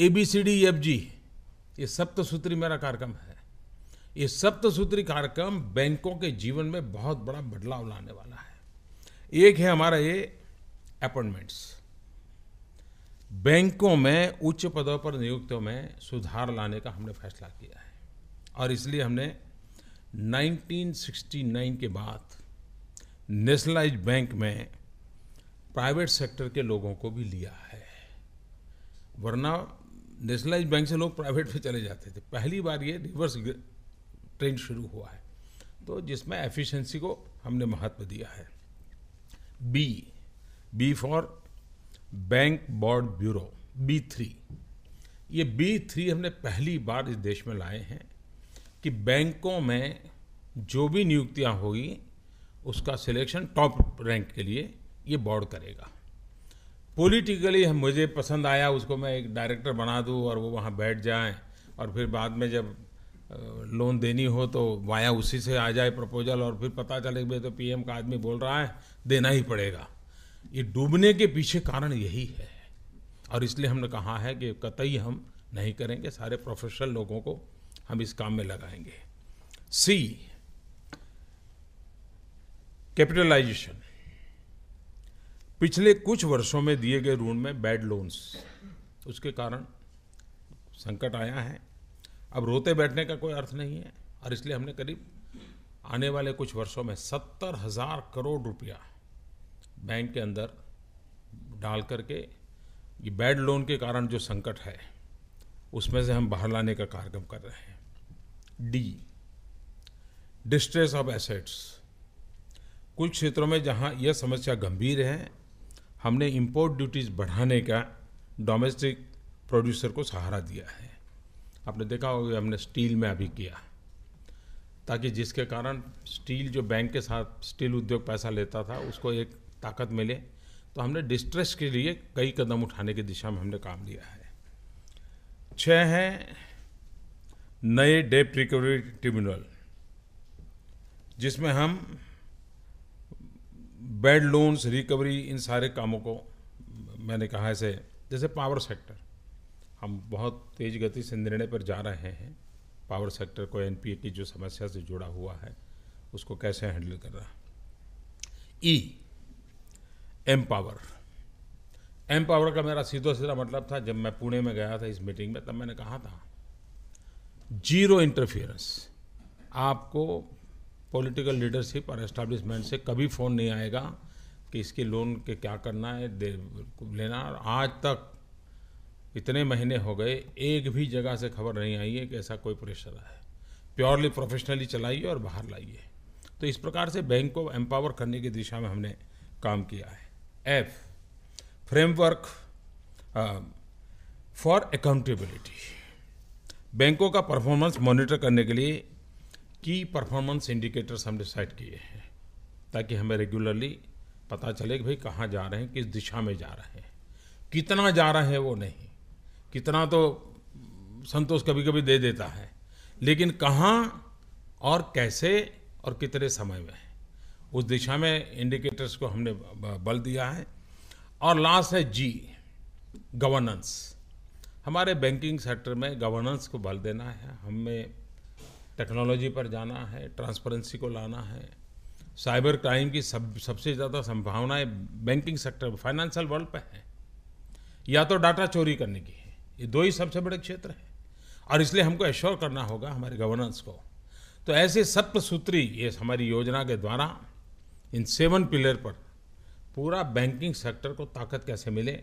ए B C D F G ये सप्त सूत्री मेरा कार्यक्रम है ये सप्त सूत्री कार्यक्रम बैंकों के जीवन में बहुत बड़ा बदलाव लाने वाला है एक है हमारा ये अपॉइंटमेंट्स बैंकों में उच्च पदों पर नियुक्तियों में सुधार लाने का हमने फैसला किया है और इसलिए हमने 1969 के बाद नेशनलाइज बैंक में प्राइवेट सेक्टर के लोगों को भी लिया है वरना नेशनलाइज बैंक से लोग प्राइवेट में चले जाते थे पहली बार ये रिवर्स ट्रेंड शुरू हुआ है तो जिसमें एफिशिएंसी को हमने महत्व दिया है B B for bank board bureau B three ये बी थ्री हमने पहली बार इस देश में लाए हैं कि बैंकों में जो भी नियुक्तियां होगी उसका सिलेक्शन टॉप रैंक के लिए ये बोर्ड करेगा पॉलिटिकली मुझे पसंद आया उसको मैं एक डायरेक्टर बना दूँ और वो वहाँ बैठ जाए और फिर बाद में जब लोन देनी हो तो वाया उसी से आ जाए प्रपोजल और फिर पता चले भाई तो पीएम का आदमी बोल रहा है देना ही पड़ेगा ये डूबने के पीछे कारण यही है और इसलिए हमने कहा है कि कतई हम नहीं करेंगे सारे प्रोफेशनल लोगों को हम इस काम में लगाएंगे सी कैपिटलाइजेशन पिछले कुछ वर्षों में दिए गए ऋण में बैड लोन्स उसके कारण संकट आया है अब रोते बैठने का कोई अर्थ नहीं है और इसलिए हमने करीब आने वाले कुछ वर्षों में सत्तर हज़ार करोड़ रुपया बैंक के अंदर डाल करके ये बैड लोन के कारण जो संकट है उसमें से हम बाहर लाने का कार्यक्रम कर रहे हैं डी डिस्ट्रेस ऑफ एसेट्स कुछ क्षेत्रों में जहाँ यह समस्या गंभीर है हमने इम्पोर्ट ड्यूटीज़ बढ़ाने का डोमेस्टिक प्रोड्यूसर को सहारा दिया है आपने देखा होगा हमने स्टील में अभी किया ताकि जिसके कारण स्टील जो बैंक के साथ स्टील उद्योग पैसा लेता था उसको एक ताकत मिले तो हमने डिस्ट्रेस के लिए कई कदम उठाने की दिशा में हमने काम लिया है छह हैं नए डेप रिकवरी ट्रिब्यूनल जिसमें हम बेड लोन्स रिकवरी इन सारे कामों को मैंने कहा ऐसे जैसे पावर सेक्टर हम बहुत तेज़ गति से निर्णय पर जा रहे हैं पावर सेक्टर को एन की जो समस्या से जुड़ा हुआ है उसको कैसे हैंडल कर रहा E empower empower का मेरा सीधा सीधा मतलब था जब मैं पुणे में गया था इस मीटिंग में तब मैंने कहा था जीरो इंटरफियरेंस आपको पॉलिटिकल लीडरशिप और एस्टाब्लिशमेंट से कभी फ़ोन नहीं आएगा कि इसके लोन के क्या करना है दे लेना और आज तक इतने महीने हो गए एक भी जगह से खबर नहीं आई है कि ऐसा कोई प्रेशर है प्योरली प्रोफेशनली चलाइए और बाहर लाइए तो इस प्रकार से बैंक को एम्पावर करने की दिशा में हमने काम किया है एफ फ्रेमवर्क फॉर अकाउंटेबिलिटी बैंकों का परफॉर्मेंस मॉनिटर करने के लिए की परफॉर्मेंस इंडिकेटर्स हम डिसाइड किए हैं ताकि हमें रेगुलरली पता चले कि भाई कहाँ जा रहे हैं किस दिशा में जा रहे हैं कितना जा रहे हैं वो नहीं कितना तो संतोष कभी कभी दे देता है लेकिन कहाँ और कैसे और कितने समय में उस दिशा में इंडिकेटर्स को हमने बल दिया है और लास्ट है जी गवर्नेंस हमारे बैंकिंग सेक्टर में गवर्नेंस को बल देना है हमें टेक्नोलॉजी पर जाना है ट्रांसपेरेंसी को लाना है साइबर क्राइम की सब सबसे ज़्यादा संभावनाएं बैंकिंग सेक्टर फाइनेंशियल वर्ल्ड पर हैं या तो डाटा चोरी करने की है ये दो ही सबसे बड़े क्षेत्र हैं और इसलिए हमको एश्योर करना होगा हमारे गवर्नेंस को तो ऐसे सूत्री ये हमारी योजना के द्वारा इन सेवन पिलर पर पूरा बैंकिंग सेक्टर को ताकत कैसे मिले